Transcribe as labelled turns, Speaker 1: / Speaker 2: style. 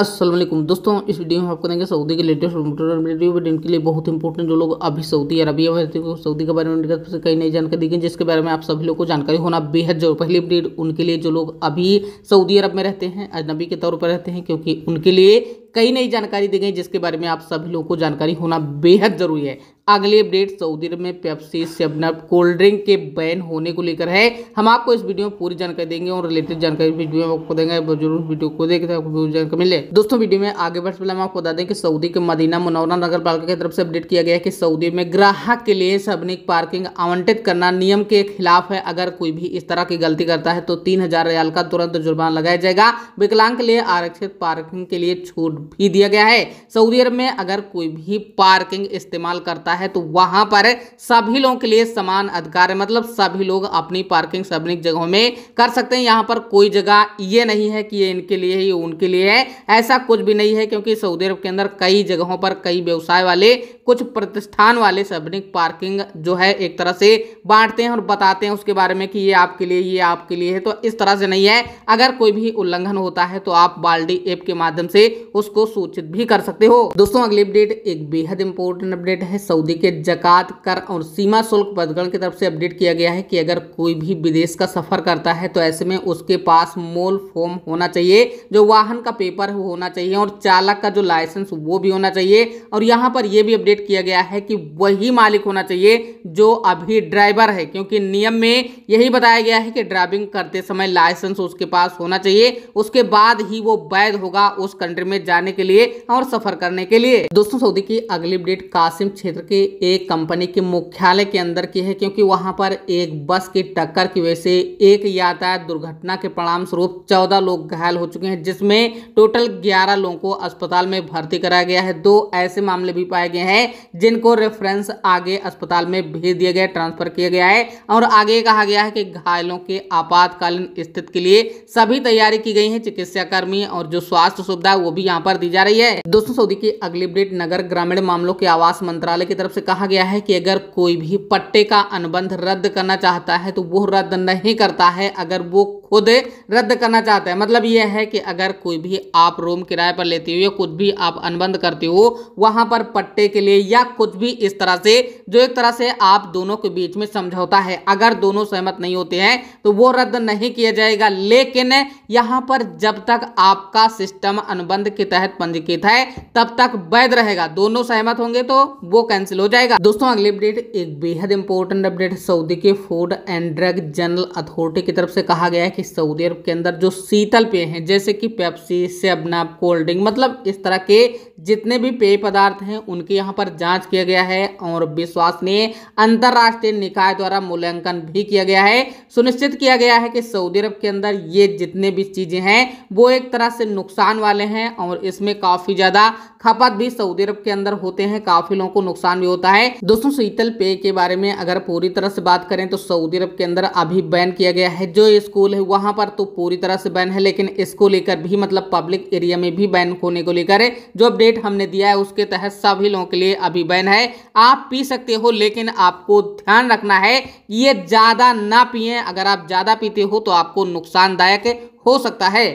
Speaker 1: असलम दोस्तों इस वीडियो में आपको देंगे सऊदी के लेटेस्ट रिव्यू बट इनके लिए बहुत इंपॉर्टेंट जो लोग अभी सऊदी अरबिया में रहते हैं सऊदी के बारे में कई नई जानकारी दी गई जिसके बारे में आप सभी लोग को जानकारी होना बेहद जरूर पहली अपडेट उनके लिए जो लोग अभी सऊदी अरब में रहते हैं अजनबी के तौर पर रहते हैं क्योंकि उनके लिए कई नई जानकारी दी गई जिसके बारे में आप सभी लोग को जानकारी होना बेहद जरूरी है अगली अपडेट सऊदी अरब में पेप्सी शबनब कोल्ड ड्रिंक के बैन होने को लेकर है हम आपको इस वीडियो में पूरी जानकारी देंगे और रिलेटेड जानकारी वीडियो में आपको देंगे जरूर वीडियो को देखते आपको जानकारी मिले दोस्तों वीडियो में आगे बढ़ते पहले हम आपको बता दें कि सऊदी के मदीना मुनौरा नगर पालिका की तरफ से अपडेट किया गया है कि सऊदी में ग्राहक के लिए सबनिक पार्किंग आवंटित करना नियम के खिलाफ है अगर कोई भी इस तरह की गलती करता है तो तीन हजार रियाल का तुरंत जुर्माना लगाया जाएगा विकलांग के लिए आरक्षित पार्किंग के लिए छूट भी दिया गया है सऊदी अरब में अगर कोई भी पार्किंग इस्तेमाल करता है है तो वहां पर सभी लोगों के लिए समान अधिकार है मतलब सभी लोग अपनी पार्किंग सभी जगहों में कर सकते हैं यहां पर कोई जगह ये नहीं है कि ये इनके लिए है ये उनके लिए है ऐसा कुछ भी नहीं है क्योंकि सऊदी अरब के अंदर कई जगहों पर कई व्यवसाय वाले कुछ प्रतिष्ठान वाले सबनिक पार्किंग जो है एक तरह से बांटते हैं और बताते हैं उसके बारे में कि ये आपके लिए ये आपके लिए है तो इस तरह से नहीं है अगर कोई भी उल्लंघन होता है तो आप बाल्डी ऐप के माध्यम से उसको सूचित भी कर सकते हो दोस्तों अगली अपडेट एक बेहद इंपॉर्टेंट अपडेट है सऊदी सऊदी के जक़ात कर और सीमा शुल्क पदगण की तरफ से अपडेट किया गया है कि अगर कोई भी विदेश का सफ़र करता है तो ऐसे में उसके पास मोल फॉर्म होना चाहिए जो वाहन का पेपर होना चाहिए और चालक का जो लाइसेंस वो भी होना चाहिए और यहाँ पर यह भी अपडेट किया गया है कि वही मालिक होना चाहिए जो अभी ड्राइवर है क्योंकि नियम में यही बताया गया है कि ड्राइविंग करते समय लाइसेंस उसके पास होना चाहिए उसके बाद ही वो वैध होगा उस कंट्री में जाने के लिए और सफ़र करने के लिए दोस्तों सऊदी की अगली अपडेट कासिम क्षेत्र के कि एक कंपनी के मुख्यालय के अंदर की है क्योंकि वहां पर एक बस की टक्कर की वजह से एक यातायात दुर्घटना के परिणाम स्वरूप चौदह लोग घायल हो चुके हैं जिसमें टोटल ग्यारह लोगों को अस्पताल में भर्ती कराया गया है दो ऐसे मामले भी पाए गए हैं जिनको रेफरेंस आगे अस्पताल में भेज दिया गया ट्रांसफर किया गया है और आगे कहा गया है कि घायलों के आपातकालीन स्थिति के लिए सभी तैयारी की गई है चिकित्सा कर्मी और जो स्वास्थ्य सुविधा वो भी यहाँ पर दी जा रही है दोस्तों सऊदी की अगली अपडेट नगर ग्रामीण मामलों के आवास मंत्रालय की तरफ तरफ से कहा गया है कि अगर कोई भी पट्टे का अनुबंध रद्द करना चाहता है तो वो रद्द नहीं करता है अगर वो खुद रद्द करना चाहता है मतलब यह है कि अगर कोई भी आप रूम किराए पर लेते हो या कुछ भी आप अनुबंध करते हो वहाँ पर पट्टे के लिए या कुछ भी इस तरह से जो एक तरह से आप दोनों के बीच में समझौता है अगर दोनों सहमत नहीं होते हैं तो वो रद्द नहीं किया जाएगा लेकिन यहाँ पर जब तक आपका सिस्टम अनुबंध के तहत पंजीकृत है तब तक वैध रहेगा दोनों सहमत होंगे तो वो कैंसिल कैंसिल हो जाएगा दोस्तों अगली अपडेट एक बेहद इंपॉर्टेंट अपडेट सऊदी के food and drug general authority की तरफ से कहा गया है कि सऊदी अरब के अंदर जो शीतल पेय हैं जैसे कि पेप्सी सेबनाप कोल्ड ड्रिंक मतलब इस तरह के जितने भी पेय पदार्थ हैं उनकी यहाँ पर जांच किया गया है और विश्वसनीय अंतर्राष्ट्रीय निकाय द्वारा मूल्यांकन भी किया गया है सुनिश्चित किया गया है कि सऊदी अरब के अंदर ये जितने भी चीज़ें हैं वो एक तरह से नुकसान वाले हैं और इसमें काफ़ी ज़्यादा खपत भी सऊदी अरब के अंदर होते हैं काफ़ी लोगों को नुकसान भी होता है दोस्तों शीतल पेय के बारे में अगर पूरी तरह से बात करें तो सऊदी अरब के अंदर अभी बैन किया गया है जो स्कूल है वहाँ पर तो पूरी तरह से बैन है लेकिन इसको लेकर भी मतलब पब्लिक एरिया में भी बैन होने को लेकर जो अपडेट डेट हमने दिया है उसके तहत सभी लोगों के लिए अभी बैन है आप पी सकते हो लेकिन आपको ध्यान रखना है ये ज़्यादा ना पिए अगर आप ज़्यादा पीते हो तो आपको नुकसानदायक हो सकता है